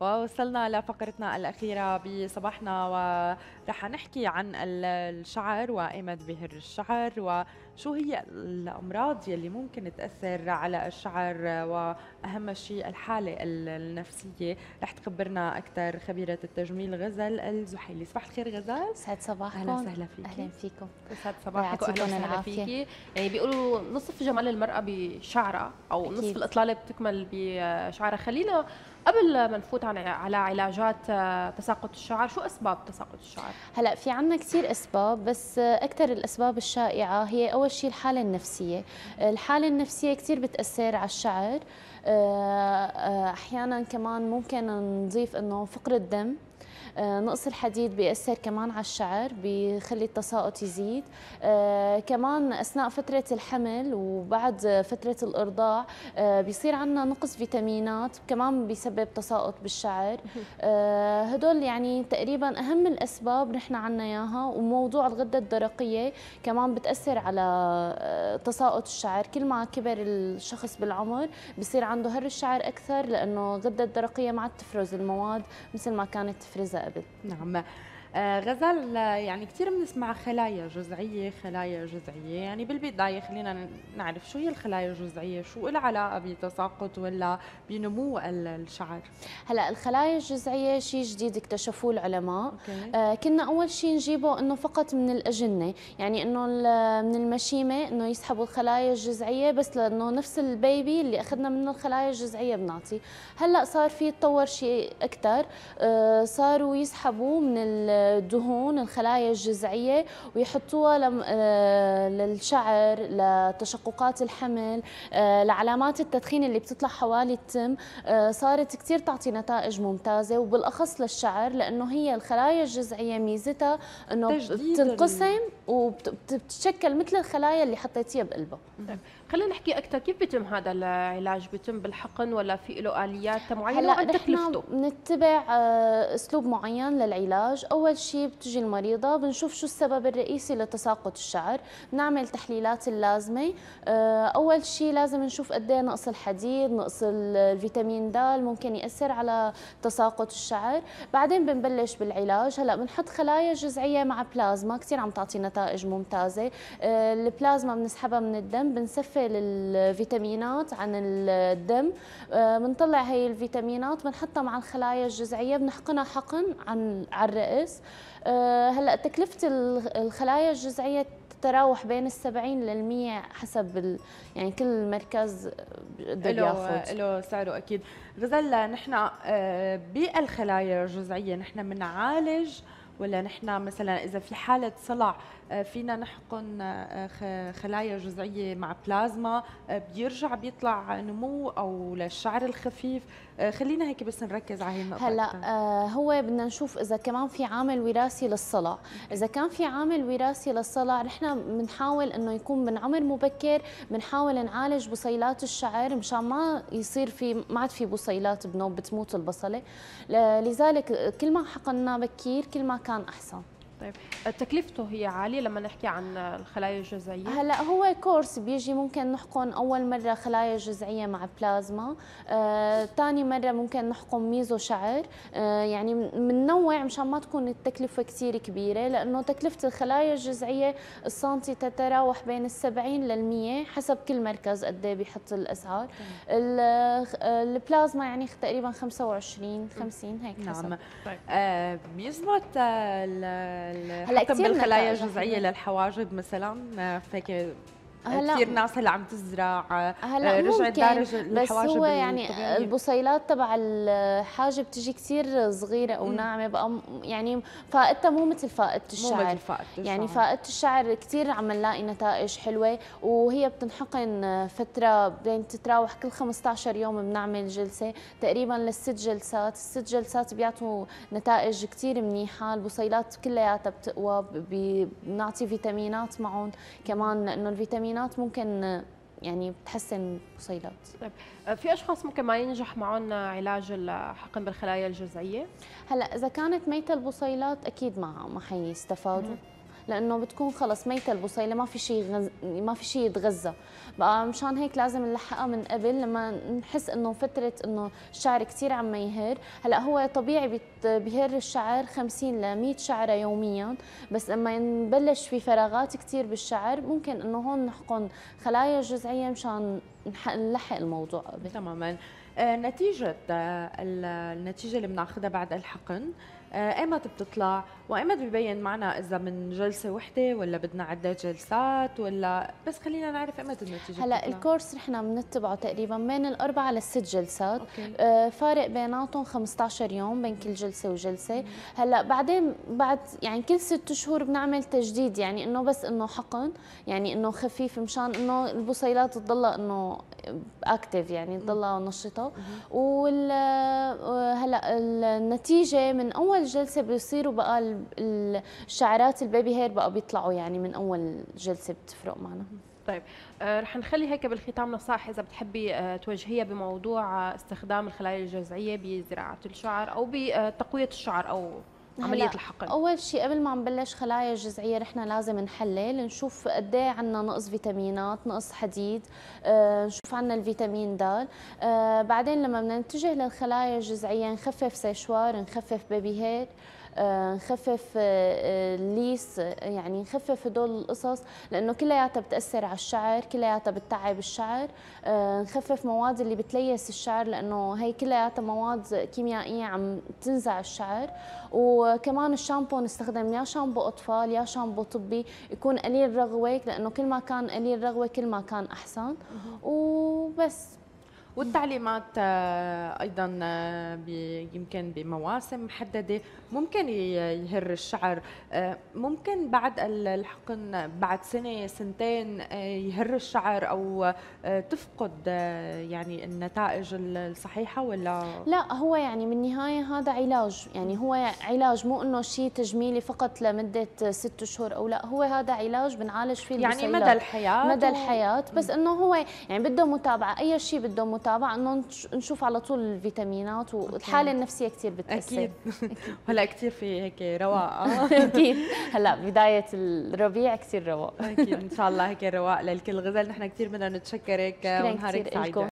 ووصلنا لفقرتنا الأخيرة بصباحنا ورح نحكي عن الشعر وقيمة بهر الشعر و شو هي الأمراض يلي ممكن تأثر على الشعر وأهم شيء الحالة النفسية رح تخبرنا أكثر خبيرة التجميل غزل الزحيلي صباح الخير غزل سعد صباحكم أهلا وسهلا فيكي أهلا فيكم سعد صباحك أهلا وسهلا فيكي يعني بيقولوا نصف جمال المرأة بشعرها أو أكيد. نصف الإطلالة بتكمل بشعرها خلينا قبل ما نفوت على علاجات آه، تساقط الشعر شو اسباب تساقط الشعر هلا في عنا كثير اسباب بس آه، اكثر الاسباب الشائعه هي أول شيء الحالة النفسية الحالة النفسية كثير بتأثر على الشعر آه، آه، أحيانا كمان ممكن نضيف أنه فقر الدم آه، نقص الحديد بيأثر كمان على الشعر بيخلي التساقط يزيد آه، كمان أثناء فترة الحمل وبعد فترة الإرضاع آه، بيصير عندنا نقص فيتامينات كمان بيسبب تساقط بالشعر هدول يعني تقريبا أهم الأسباب نحن عنا إياها وموضوع الغدة الدرقية كمان بتأثر على تساقط الشعر كل ما كبر الشخص بالعمر بصير عنده هر الشعر أكثر لأنه الغدة الدرقية ما عاد تفرز المواد مثل ما كانت تفرز الجزائر نعم آه، غزال آه، يعني كثير بنسمع خلايا جذعيه خلايا جذعيه يعني بالبدايه خلينا نعرف شو هي الخلايا الجذعيه شو لها علاقه بتساقط ولا بنمو الشعر هلا الخلايا الجذعيه شيء جديد اكتشفوه العلماء آه كنا اول شيء نجيبه انه فقط من الاجنه يعني انه من المشيمه انه يسحبوا الخلايا الجذعيه بس لانه نفس البيبي اللي اخذنا منه الخلايا الجذعيه بنعطي هلا صار في تطور شيء اكثر آه صاروا يسحبوا من دهون الخلايا الجذعية ويحطوها آه، للشعر لتشققات الحمل آه، لعلامات التدخين اللي بتطلع حوالي التم آه، صارت كثير تعطي نتائج ممتازة وبالأخص للشعر لأنه هي الخلايا الجذعية ميزتها أنه بتنقسم وبتتشكل مثل الخلايا اللي حطيتيها بقلبها طيب خلينا نحكي اكثر كيف بيتم هذا العلاج بيتم بالحقن ولا في له اليات معينه هلا نحن بنتبع اسلوب معين للعلاج اول أول شيء بتجي المريضة بنشوف شو السبب الرئيسي لتساقط الشعر بنعمل تحليلات اللازمة آه، أول شيء لازم نشوف قد ايه نقص الحديد نقص الفيتامين د ممكن يأثر على تساقط الشعر بعدين بنبلش بالعلاج هلا بنحط خلايا جذعية مع بلازما كثير عم تعطي نتائج ممتازة آه، البلازما بنسحبها من الدم بنسفل الفيتامينات عن الدم آه، بنطلع هي الفيتامينات بنحطها مع الخلايا الجذعية بنحقنها حقن عن على الرأس آه، هلا تكلفه الخلايا الجذعيه تتراوح بين ال 70 لل 100 حسب ال... يعني كل مركز بده ياخذ له سعره اكيد غزل نحن آه، بالخلايا الجذعيه نحن بنعالج ولا نحن مثلا اذا في حاله صلع آه، فينا نحقن آه، خلايا جزئيه مع بلازما آه، بيرجع بيطلع نمو او للشعر الخفيف خلينا هيك بس نركز على هي النقطه هلا هو بدنا نشوف اذا كمان في عامل وراثي للصلع اذا كان في عامل وراثي للصلع نحن بنحاول انه يكون من عمر مبكر بنحاول نعالج بصيلات الشعر مشان ما يصير في ما عاد في بصيلات بنوب بتموت البصله لذلك كل ما حقنا بكير كل ما كان كان احسن طيب تكلفته هي عالية لما نحكي عن الخلايا الجذعية؟ هلا هو كورس بيجي ممكن نحقن أول مرة خلايا جذعية مع بلازما، ثاني آه، مرة ممكن نحقن ميزو شعر، آه، يعني بننوع مشان ما تكون التكلفة كثير كبيرة لأنه تكلفة الخلايا الجذعية السنتي تتراوح بين ال 70 لل 100 حسب كل مركز قد ايه بيحط الأسعار. البلازما يعني تقريبا 25 50 هيك نعم. حسب. نعم. طيب. آه بيزبط هلا كثير بالخلايا الجذعيه للحواجب مثلا آه، فهيك هلا آه، آه، كثير ناس هلا عم تزرع آه، هلا رجعت دارج بس هو يعني البصيلات تبع الحاجه بتجي كثير صغيره او ناعمه بقى يعني فائدتها مو مثل فائده الشعر مو مثل فائده الشعر يعني فائده الشعر كثير عم نلاقي نتائج حلوه وهي بتنحقن فتره بين تتراوح كل 15 يوم بنعمل جلسه تقريبا للست جلسات، الست جلسات بيعطوا نتائج كثير منيحه، البصيلات كلياتها بتقوى بنعطي فيتامينات معهم كمان لانه الفيتامين التمرينات ممكن يعني بتحسن بصيلات طيب آه، في اشخاص ممكن ما ينجح معهم علاج الحقن بالخلايا الجذعيه هلا اذا كانت ميته البصيلات اكيد ما ما حيستفادوا لانه بتكون خلص ميته البصيله ما في شيء غز... ما في شيء يتغذى بقى مشان هيك لازم نلحقها من قبل لما نحس انه فتره انه الشعر كثير عم يهر هلا هو طبيعي بت... بيهر الشعر 50 ل 100 شعره يوميا بس لما نبلش في فراغات كثير بالشعر ممكن انه هون نحقن خلايا جذعيه مشان نلحق الموضوع قبل تماما آه، نتيجة آه، النتيجة اللي بناخذها بعد الحقن آه، ايمت بتطلع وايمت ببين معنا اذا من جلسه وحده ولا بدنا عده جلسات ولا بس خلينا نعرف ايمت النتيجه هلا بتطلع. الكورس نحن بنتبعه تقريبا بين الاربع للست جلسات أوكي. آه، فارق بيناتهم 15 يوم بين كل جلسه وجلسه مم. هلا بعدين بعد يعني كل ست شهور بنعمل تجديد يعني انه بس انه حقن يعني انه خفيف مشان انه البصيلات تضلها انه اكتف يعني تضلها نشطه وهلا هلا النتيجه من اول جلسه بيصيروا بقى الشعرات البيبي هير بقى بيطلعوا يعني من اول جلسه بتفرق معنا طيب آه، رح نخلي هيك بالختام نصائح اذا بتحبي آه، توجهيها بموضوع آه، استخدام الخلايا الجذعيه بزراعه الشعر او بتقويه الشعر او عمليه الحقن اول شيء قبل ما نبلش خلايا الجذعيه رحنا لازم نحلل نشوف قد ايه عندنا نقص فيتامينات نقص حديد آه، نشوف عندنا الفيتامين د آه، بعدين لما بنتجه للخلايا الجذعيه نخفف سيشوار نخفف بيبي هيد نخفف آه، الليس آه، آه، يعني نخفف هدول القصص لانه كلياتها بتاثر على الشعر كلياتها بتتعب الشعر نخفف مواد اللي بتليس الشعر لانه هي كلياتها مواد كيميائيه عم تنزع الشعر وكمان الشامبو نستخدم يا شامبو اطفال يا شامبو طبي يكون قليل رغوه لانه كل ما كان قليل رغوه كل ما كان احسن وبس والتعليمات آه، ايضا آه، يمكن بمواسم محدده ممكن يهر الشعر آه، ممكن بعد الحقن بعد سنه سنتين يهر الشعر او تفقد يعني النتائج الصحيحه ولا لا هو يعني بالنهايه هذا علاج يعني هو علاج مو انه شيء تجميلي فقط لمده ست شهور او لا هو هذا علاج بنعالج فيه يعني مدى الحياه مدى الحياه بس انه هو يعني بده متابعه اي شيء بده متابعة المتابعه انه نشوف على طول الفيتامينات والحاله النفسيه كثير بتاثر اكيد هلا كثير في هيك رواقه اكيد هلا بدايه الربيع كثير رواق اكيد ان شاء الله هيك رواق للكل غزل نحن كثير بدنا نتشكرك ونهارك سعيد